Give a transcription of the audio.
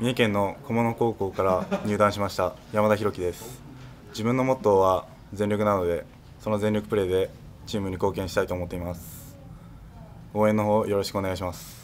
三重県の小物高校から入団しました山田弘樹です自分のモットーは全力なのでその全力プレーでチームに貢献したいと思っています応援の方よろしくお願いします